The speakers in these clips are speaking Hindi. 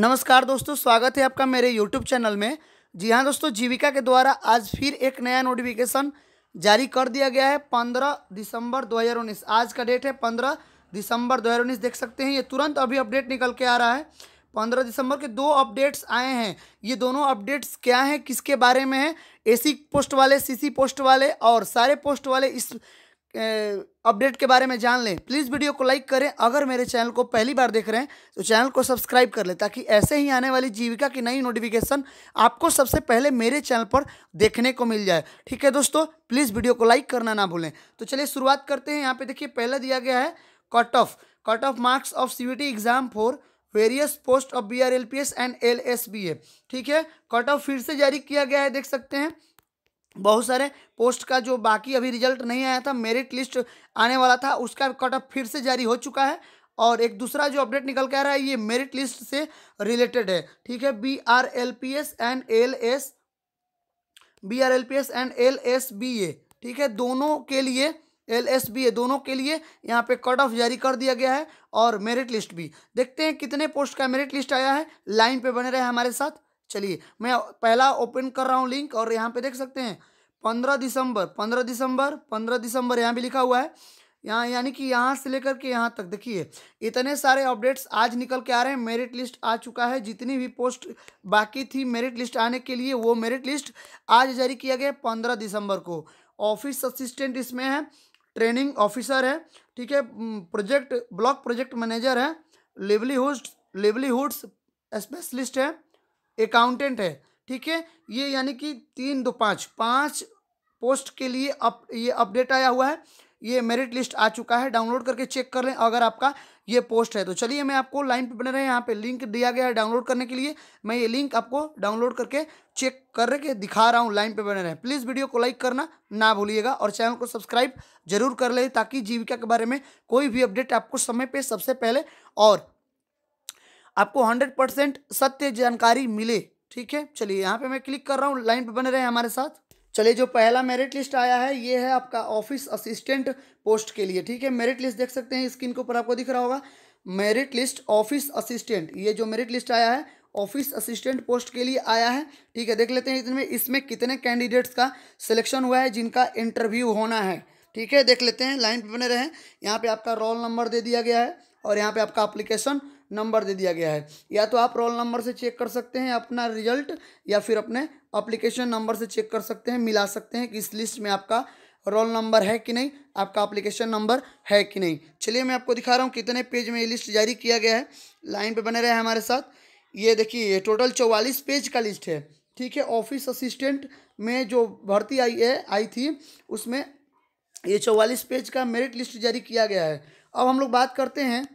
नमस्कार दोस्तों स्वागत है आपका मेरे यूट्यूब चैनल में जी हाँ दोस्तों जीविका के द्वारा आज फिर एक नया नोटिफिकेशन जारी कर दिया गया है पंद्रह दिसंबर 2019 आज का डेट है पंद्रह दिसंबर 2019 देख सकते हैं ये तुरंत अभी अपडेट निकल के आ रहा है पंद्रह दिसंबर के दो अपडेट्स आए हैं ये दोनों अपडेट्स क्या हैं किसके बारे में है ए पोस्ट वाले सी पोस्ट वाले और सारे पोस्ट वाले इस अपडेट के बारे में जान लें प्लीज़ वीडियो को लाइक करें अगर मेरे चैनल को पहली बार देख रहे हैं तो चैनल को सब्सक्राइब कर लें ताकि ऐसे ही आने वाली जीविका की नई नोटिफिकेशन आपको सबसे पहले मेरे चैनल पर देखने को मिल जाए ठीक है दोस्तों प्लीज़ वीडियो को लाइक करना ना भूलें तो चलिए शुरुआत करते हैं यहाँ पर देखिए पहला दिया गया है cut off cut off marks of C exam for various post of B and L ठीक है कट ऑफ फिर से जारी किया गया है देख सकते हैं बहुत सारे पोस्ट का जो बाकी अभी रिजल्ट नहीं आया था मेरिट लिस्ट आने वाला था उसका कट ऑफ फिर से जारी हो चुका है और एक दूसरा जो अपडेट निकल के आ रहा है ये मेरिट लिस्ट से रिलेटेड है ठीक है B R L P S and L S B R L P S and L S B A ठीक है दोनों के लिए एल एस बी ए दोनों के लिए यहाँ पे कट ऑफ जारी कर दिया गया है और मेरिट लिस्ट भी देखते हैं कितने पोस्ट का मेरिट लिस्ट आया है लाइन पे बने रहे हमारे साथ चलिए मैं पहला ओपन कर रहा हूँ लिंक और यहाँ पे देख सकते हैं पंद्रह दिसंबर पंद्रह दिसंबर पंद्रह दिसंबर यहाँ भी लिखा हुआ है यहाँ यानी कि यहाँ से लेकर के यहाँ तक देखिए इतने सारे अपडेट्स आज निकल के आ रहे हैं मेरिट लिस्ट आ चुका है जितनी भी पोस्ट बाकी थी मेरिट लिस्ट आने के लिए वो मेरिट लिस्ट आज जारी किया गया पंद्रह दिसंबर को ऑफिस असिस्टेंट इसमें है ट्रेनिंग ऑफिसर है ठीक है प्रोजेक्ट ब्लॉक प्रोजेक्ट मैनेजर है लेवलीहुड लेवलीहुड्स स्पेशलिस्ट है अकाउंटेंट है ठीक है ये यानी कि तीन दो पाँच पाँच पोस्ट के लिए अप ये अपडेट आया हुआ है ये मेरिट लिस्ट आ चुका है डाउनलोड करके चेक कर लें अगर आपका ये पोस्ट है तो चलिए मैं आपको लाइन पे बने रहे यहाँ पे लिंक दिया गया है डाउनलोड करने के लिए मैं ये लिंक आपको डाउनलोड करके चेक करके दिखा रहा हूँ लाइन पे बने रहे प्लीज़ वीडियो को लाइक करना ना भूलिएगा और चैनल को सब्सक्राइब जरूर कर ले ताकि जीविका के बारे में कोई भी अपडेट आपको समय पर सबसे पहले और आपको हंड्रेड परसेंट सत्य जानकारी मिले ठीक है चलिए यहाँ पे मैं क्लिक कर रहा हूँ लाइन पे बने रहे हमारे साथ चलिए जो पहला मेरिट लिस्ट आया है ये है आपका ऑफिस असिस्टेंट पोस्ट के लिए ठीक है मेरिट लिस्ट देख सकते हैं स्क्रीन के ऊपर आपको दिख रहा होगा मेरिट लिस्ट ऑफिस असिस्टेंट ये जो मेरिट लिस्ट आया है ऑफिस असिस्टेंट पोस्ट के लिए आया है ठीक है देख लेते हैं इसमें इसमें कितने कैंडिडेट्स का सिलेक्शन हुआ है जिनका इंटरव्यू होना है ठीक है देख लेते हैं लाइन पे बने रहें यहाँ पे आपका रोल नंबर दे दिया गया है और यहाँ पे आपका अप्लीकेशन नंबर दे दिया गया है या तो आप रोल नंबर से चेक कर सकते हैं अपना रिजल्ट या फिर अपने अप्लीकेशन नंबर से चेक कर सकते हैं मिला सकते हैं कि इस लिस्ट में आपका रोल नंबर है कि नहीं आपका अप्लीकेशन नंबर है कि नहीं चलिए मैं आपको दिखा रहा हूँ कितने पेज में ये लिस्ट जारी किया गया है लाइन पर बने रहे हमारे साथ ये देखिए टोटल चौवालीस पेज का लिस्ट है ठीक है ऑफिस असिस्टेंट में जो भर्ती आई है आई थी उसमें ये चौवालीस पेज का मेरिट लिस्ट जारी किया गया है अब हम लोग बात करते हैं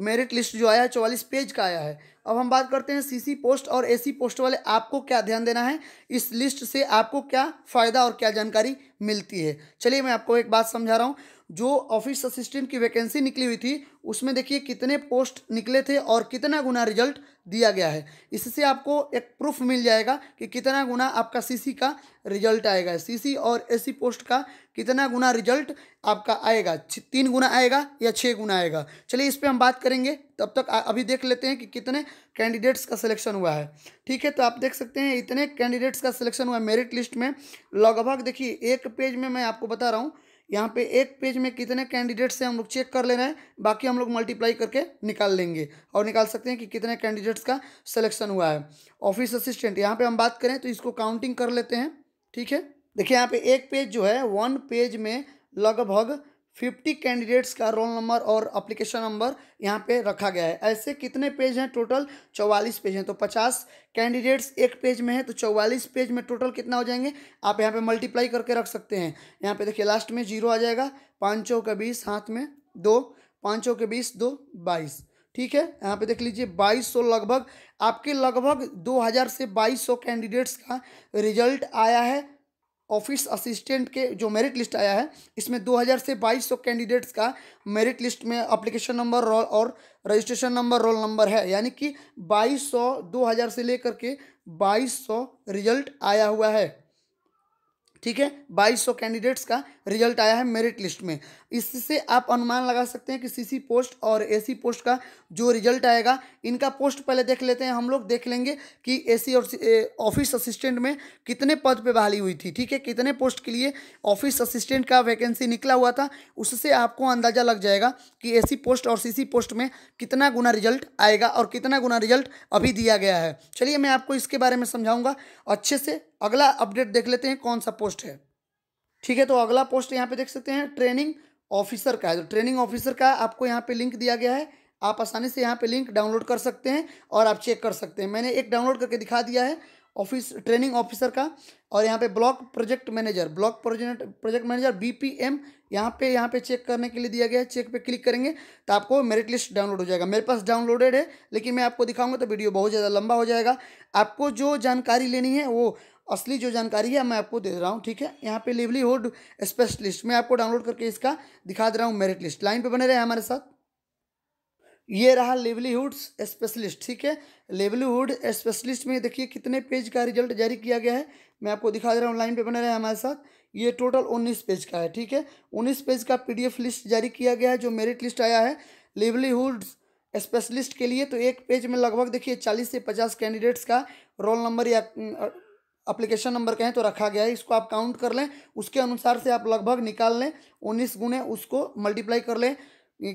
मेरिट लिस्ट जो आया है चौवालीस पेज का आया है अब हम बात करते हैं सीसी पोस्ट और एसी पोस्ट वाले आपको क्या ध्यान देना है इस लिस्ट से आपको क्या फ़ायदा और क्या जानकारी मिलती है चलिए मैं आपको एक बात समझा रहा हूँ जो ऑफिस असिस्टेंट की वैकेंसी निकली हुई थी उसमें देखिए कितने पोस्ट निकले थे और कितना गुना रिजल्ट दिया गया है इससे आपको एक प्रूफ मिल जाएगा कि कितना गुना आपका सीसी का रिजल्ट आएगा सीसी और एसी पोस्ट का कितना गुना रिजल्ट आपका आएगा तीन गुना आएगा या छः गुना आएगा चलिए इस पर हम बात करेंगे तब तक अभी देख लेते हैं कि कितने कैंडिडेट्स का सिलेक्शन हुआ है ठीक है तो आप देख सकते हैं इतने कैंडिडेट्स का सिलेक्शन हुआ है मेरिट लिस्ट में लगभग देखिए एक पेज में मैं आपको बता रहा हूँ यहाँ पे एक पेज में कितने कैंडिडेट्स हैं हम लोग चेक कर ले रहे हैं बाकी हम लोग मल्टीप्लाई करके निकाल लेंगे और निकाल सकते हैं कि कितने कैंडिडेट्स का सिलेक्शन हुआ है ऑफिस असिस्टेंट यहाँ पे हम बात करें तो इसको काउंटिंग कर लेते हैं ठीक है देखिए यहाँ पे एक पेज जो है वन पेज में लगभग फिफ्टी कैंडिडेट्स का रोल नंबर और अप्लीकेशन नंबर यहाँ पे रखा गया है ऐसे कितने पेज हैं टोटल चौवालीस पेज हैं तो पचास कैंडिडेट्स एक पेज में है तो चौवालीस पेज में टोटल कितना हो जाएंगे आप यहाँ पे मल्टीप्लाई करके रख सकते हैं यहाँ पे देखिए लास्ट में जीरो आ जाएगा पाँचों का बीस हाथ में दो पाँचों के बीस दो बाईस ठीक है यहाँ पे देख लीजिए 2200 लगभग आपके लगभग 2000 से 2200 कैंडिडेट्स का रिजल्ट आया है ऑफिस असिस्टेंट के जो मेरिट लिस्ट आया है इसमें 2000 से 2200 कैंडिडेट्स का मेरिट लिस्ट में अप्लीकेशन नंबर रोल और रजिस्ट्रेशन नंबर रोल नंबर है यानी कि 2200 2000 से लेकर के 2200 रिजल्ट आया हुआ है ठीक है 2200 कैंडिडेट्स का रिजल्ट आया है मेरिट लिस्ट में इससे आप अनुमान लगा सकते हैं कि सीसी पोस्ट और एसी पोस्ट का जो रिजल्ट आएगा इनका पोस्ट पहले देख लेते हैं हम लोग देख लेंगे कि एसी और ऑफिस असिस्टेंट में कितने पद पर बहाली हुई थी ठीक है कितने पोस्ट के लिए ऑफिस असिस्टेंट का वैकेंसी निकला हुआ था उससे आपको अंदाज़ा लग जाएगा कि ए पोस्ट और सीसी पोस्ट में कितना गुना रिजल्ट आएगा और कितना गुना रिजल्ट अभी दिया गया है चलिए मैं आपको इसके बारे में समझाऊंगा अच्छे से अगला अपडेट देख लेते हैं कौन सा पोस्ट है ठीक है तो अगला पोस्ट यहाँ पे देख सकते हैं ट्रेनिंग ऑफिसर का है तो ट्रेनिंग ऑफिसर का आपको यहाँ पे लिंक दिया गया है आप आसानी से यहाँ पे लिंक डाउनलोड कर सकते हैं और आप चेक कर सकते हैं मैंने एक डाउनलोड करके दिखा दिया है ऑफिस ट्रेनिंग ऑफिसर का और यहाँ पे block project manager block project project manager B P M यहाँ पर यहाँ पर चेक करने के लिए दिया गया है चेक पे क्लिक करेंगे तो आपको मेरिट लिस्ट डाउनलोड हो जाएगा मेरे पास डाउनलोडेड है लेकिन मैं आपको दिखाऊंगा तो वीडियो बहुत ज़्यादा लंबा हो जाएगा आपको जो जानकारी लेनी है वो असली जो जानकारी है मैं आपको दे रहा हूँ ठीक है यहाँ पे लिवलीहुड स्पेशलिस्ट मैं आपको डाउनलोड करके इसका दिखा दे रहा हूँ मेरिट लिस्ट लाइन पे बने रहे हमारे साथ ये रहा लेवलीहुड स्पेशलिस्ट ठीक है लेवलीहुड स्पेशलिस्ट में देखिए कितने पेज का रिजल्ट जारी किया गया है मैं आपको दिखा दे रहा हूँ लाइन पे बने रहे हमारे साथ ये टोटल उन्नीस पेज का है ठीक है उन्नीस पेज का पीडीएफ लिस्ट जारी किया गया है जो मेरिट लिस्ट आया है लेवलीहुड स्पेशलिस्ट के लिए तो एक पेज में लगभग देखिए चालीस से पचास कैंडिडेट्स का रोल नंबर या अप्लीकेशन नंबर कहें तो रखा गया है इसको आप काउंट कर लें उसके अनुसार से आप लगभग निकाल लें उन्नीस गुने उसको मल्टीप्लाई कर लें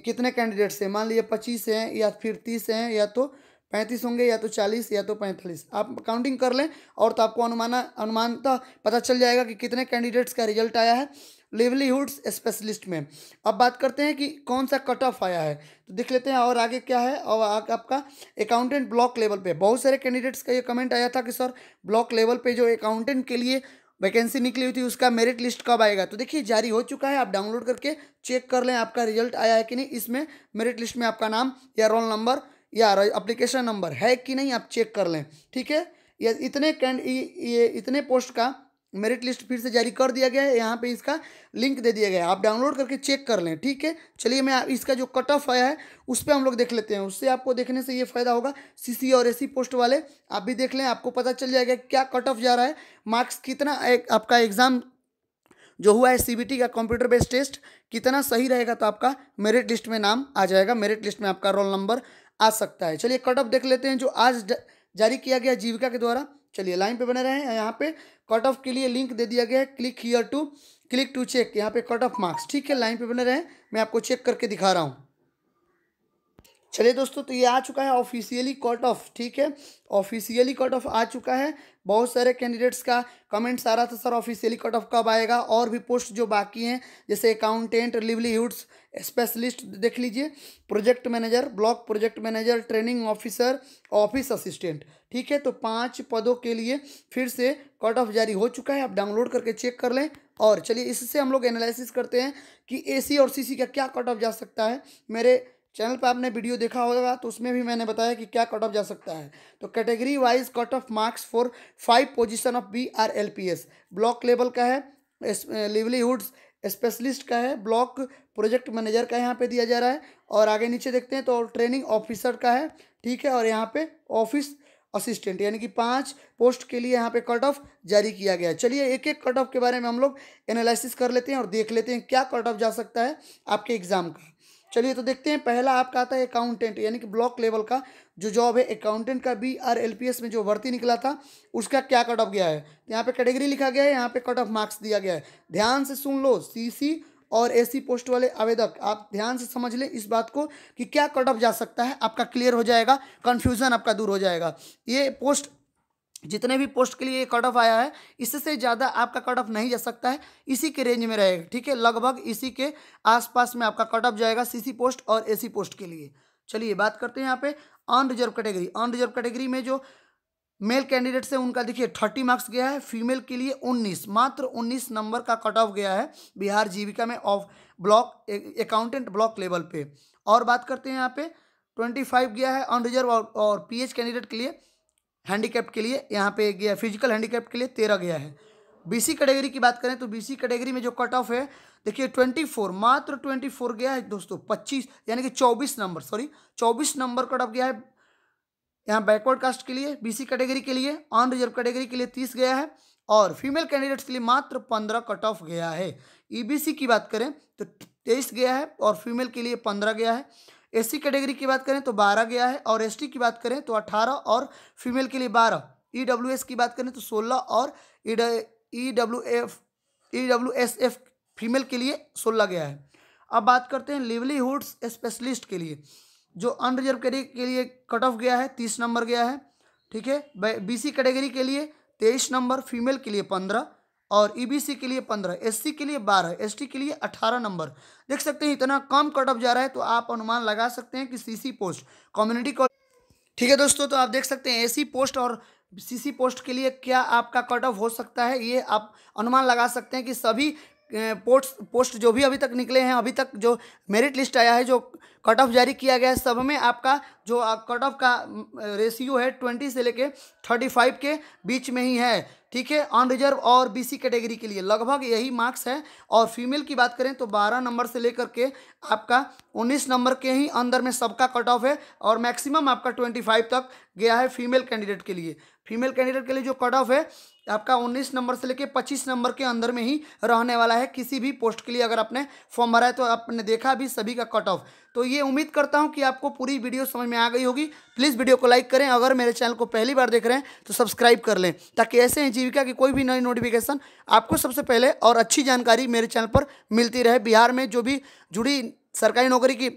कितने कैंडिडेट्स हैं मान लीजिए पच्चीस हैं या फिर तीस हैं या तो पैंतीस होंगे या तो चालीस या तो पैंतालीस आप काउंटिंग कर लें और तो आपको अनुमाना अनुमानता पता चल जाएगा कि कितने कैंडिडेट्स का रिजल्ट आया है लेवलीहुड स्पेशलिस्ट में अब बात करते हैं कि कौन सा कट ऑफ आया है तो देख लेते हैं और आगे क्या है और आग आपका अकाउंटेंट ब्लॉक लेवल पे बहुत सारे कैंडिडेट्स का ये कमेंट आया था कि सर ब्लॉक लेवल पे जो अकाउंटेंट के लिए वैकेंसी निकली हुई थी उसका मेरिट लिस्ट कब आएगा तो देखिए जारी हो चुका है आप डाउनलोड करके चेक कर लें आपका रिजल्ट आया है कि नहीं इसमें मेरिट लिस्ट में आपका नाम या रोल नंबर या अप्लीकेशन नंबर है कि नहीं आप चेक कर लें ठीक है या इतने कैंड ये इतने पोस्ट का मेरिट लिस्ट फिर से जारी कर दिया गया है यहाँ पे इसका लिंक दे दिया गया है आप डाउनलोड करके चेक कर लें ठीक है चलिए मैं इसका जो कट ऑफ आया है उस पर हम लोग देख लेते हैं उससे आपको देखने से ये फ़ायदा होगा सीसी और एसी पोस्ट वाले आप भी देख लें आपको पता चल जाएगा क्या कट ऑफ जा रहा है मार्क्स कितना एक, आपका एग्ज़ाम जो हुआ है सी का कंप्यूटर बेस्ड टेस्ट कितना सही रहेगा तो आपका मेरिट लिस्ट में नाम आ जाएगा मेरिट लिस्ट में आपका रोल नंबर आ सकता है चलिए कट ऑफ देख लेते हैं जो आज जारी किया गया जीविका के द्वारा चलिए लाइन पे बने रहे हैं यहाँ पे कट ऑफ के लिए लिंक दे दिया गया है click here to click to check यहाँ पे कट ऑफ मार्क्स ठीक है लाइन पे बने रहे हैं मैं आपको चेक करके दिखा रहा हूँ चलिए दोस्तों तो ये आ चुका है ऑफिशियली कट ऑफ ठीक है ऑफिशियली कट ऑफ आ चुका है बहुत सारे कैंडिडेट्स का कमेंट्स आ रहा था सर ऑफिशियली कट ऑफ कब आएगा और भी पोस्ट जो बाकी हैं जैसे अकाउंटेंट लिवलीहुड्स स्पेशलिस्ट देख लीजिए project manager block project manager training officer office assistant ठीक है तो पाँच पदों के लिए फिर से कट ऑफ जारी हो चुका है आप डाउनलोड करके चेक कर लें और चलिए इससे हम लोग एनालिसिस करते हैं कि एसी और सीसी का क्या कट ऑफ जा सकता है मेरे चैनल पर आपने वीडियो देखा होगा तो उसमें भी मैंने बताया कि क्या कट ऑफ जा सकता है तो category wise cut off marks for five position of B R L P S block level का है लिवलीहुड्स स्पेशलिस्ट eh, का है ब्लॉक प्रोजेक्ट मैनेजर का यहाँ पे दिया जा रहा है और आगे नीचे देखते हैं तो ट्रेनिंग ऑफिसर का है ठीक है और यहाँ पे ऑफिस असिस्टेंट यानी कि पांच पोस्ट के लिए यहाँ पे कट ऑफ जारी किया गया है चलिए एक एक कट ऑफ के बारे में हम लोग एनालिसिस कर लेते हैं और देख लेते हैं क्या कट ऑफ जा सकता है आपके एग्ज़ाम का चलिए तो देखते हैं पहला आपका आता है अकाउंटेंट यानी कि ब्लॉक लेवल का जो जॉब है अकाउंटेंट का B R L P S में जो भर्ती निकला था उसका क्या कट ऑफ गया है तो यहाँ पे कैटेगरी लिखा गया है यहाँ पे कट ऑफ मार्क्स दिया गया है ध्यान से सुन लो सी सी और एसी पोस्ट वाले आवेदक आप ध्यान से समझ लें इस बात को कि क्या कट ऑफ जा सकता है आपका क्लियर हो जाएगा कन्फ्यूज़न आपका दूर हो जाएगा ये पोस्ट जितने भी पोस्ट के लिए कट ऑफ आया है इससे ज़्यादा आपका कट ऑफ नहीं जा सकता है इसी के रेंज में रहेगा ठीक है लगभग इसी के आसपास में आपका कट ऑफ जाएगा सीसी पोस्ट और एसी पोस्ट के लिए चलिए बात करते हैं यहाँ पे अनरिजर्व कैटेगरी अनरिजर्व कैटेगरी में जो मेल कैंडिडेट्स हैं उनका देखिए थर्टी मार्क्स गया है फीमेल के लिए उन्नीस मात्र उन्नीस नंबर का कट ऑफ गया है बिहार जीविका में of block accountant block level पर और बात करते हैं यहाँ पे ट्वेंटी फाइव गया है अनरिजर्व और, और पीएच कैंडिडेट के लिए हैंडीकैप्ट के लिए यहाँ पे गया फिजिकल हैंडीकैप्ट के लिए तेरह गया है बीसी कैटेगरी की बात करें तो बीसी कैटेगरी में जो कट ऑफ है देखिए ट्वेंटी फोर मात्र ट्वेंटी फोर गया है दोस्तों पच्चीस यानी कि चौबीस नंबर सॉरी चौबीस नंबर कट ऑफ गया है यहाँ बैकवर्ड कास्ट के लिए बीसी कैटेगरी के लिए ऑन रिजर्व कैटेगरी के लिए तीस गया है और फीमेल कैंडिडेट्स के लिए मात्र पंद्रह कट ऑफ गया है ईबीसी e की बात करें तो तेईस गया है और फीमेल के लिए पंद्रह गया है एस कैटेगरी की बात करें तो बारह गया है और एस की बात करें तो अठारह और फीमेल के लिए बारह ई e की बात करें तो सोलह और ई डब्ल्यू फीमेल के लिए सोलह गया है अब बात करते हैं लिवलीहुड्स स्पेशलिस्ट के लिए जो अनरिजर्व कैटेगरी के लिए कट ऑफ गया है तीस नंबर गया है ठीक है बी सी कैटेगरी के लिए तेईस नंबर फीमेल के लिए पंद्रह और ईबीसी e के लिए पंद्रह एससी के लिए बारह एसटी के लिए अठारह नंबर देख सकते हैं इतना कम कट ऑफ जा रहा है तो आप अनुमान लगा सकते हैं कि सीसी पोस्ट कम्युनिटी कॉलेज ठीक है दोस्तों तो आप देख सकते हैं एसी पोस्ट और सीसी पोस्ट के लिए क्या आपका कट ऑफ हो सकता है ये आप अनुमान लगा सकते हैं कि सभी पोस्ट पोस्ट जो भी अभी तक निकले हैं अभी तक जो मेरिट लिस्ट आया है जो कट ऑफ जारी किया गया है सब में आपका जो कट ऑफ का रेशियो है ट्वेंटी से लेके थर्टी फाइव के बीच में ही है ठीक है अनरिजर्व और बीसी कैटेगरी के लिए लगभग यही मार्क्स है और फीमेल की बात करें तो बारह नंबर से लेकर के आपका उन्नीस नंबर के ही अंदर में सबका कट ऑफ है और मैक्सिमम आपका ट्वेंटी फाइव तक गया है फीमेल कैंडिडेट के लिए फीमेल कैंडिडेट के लिए जो कट ऑफ है आपका 19 नंबर से लेके 25 नंबर के अंदर में ही रहने वाला है किसी भी पोस्ट के लिए अगर आपने फॉर्म भरा है तो आपने देखा भी सभी का कट ऑफ तो ये उम्मीद करता हूँ कि आपको पूरी वीडियो समझ में आ गई होगी प्लीज़ वीडियो को लाइक करें अगर मेरे चैनल को पहली बार देख रहे हैं तो सब्सक्राइब कर लें ताकि ऐसे ही जीविका की कोई भी नई नोटिफिकेशन आपको सबसे पहले और अच्छी जानकारी मेरे चैनल पर मिलती रहे बिहार में जो भी जुड़ी सरकारी नौकरी की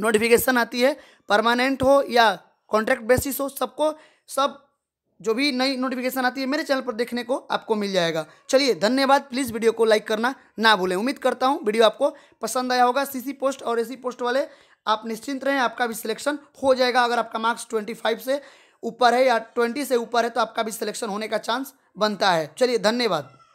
नोटिफिकेशन आती है परमानेंट हो या कॉन्ट्रैक्ट बेसिस हो सबको सब जो भी नई नोटिफिकेशन आती है मेरे चैनल पर देखने को आपको मिल जाएगा चलिए धन्यवाद प्लीज़ वीडियो को लाइक करना ना भूलें उम्मीद करता हूँ वीडियो आपको पसंद आया होगा सीसी पोस्ट और एसी पोस्ट वाले आप निश्चिंत रहें आपका भी सिलेक्शन हो जाएगा अगर आपका मार्क्स ट्वेंटी फाइव से ऊपर है या ट्वेंटी से ऊपर है तो आपका भी सिलेक्शन होने का चांस बनता है चलिए धन्यवाद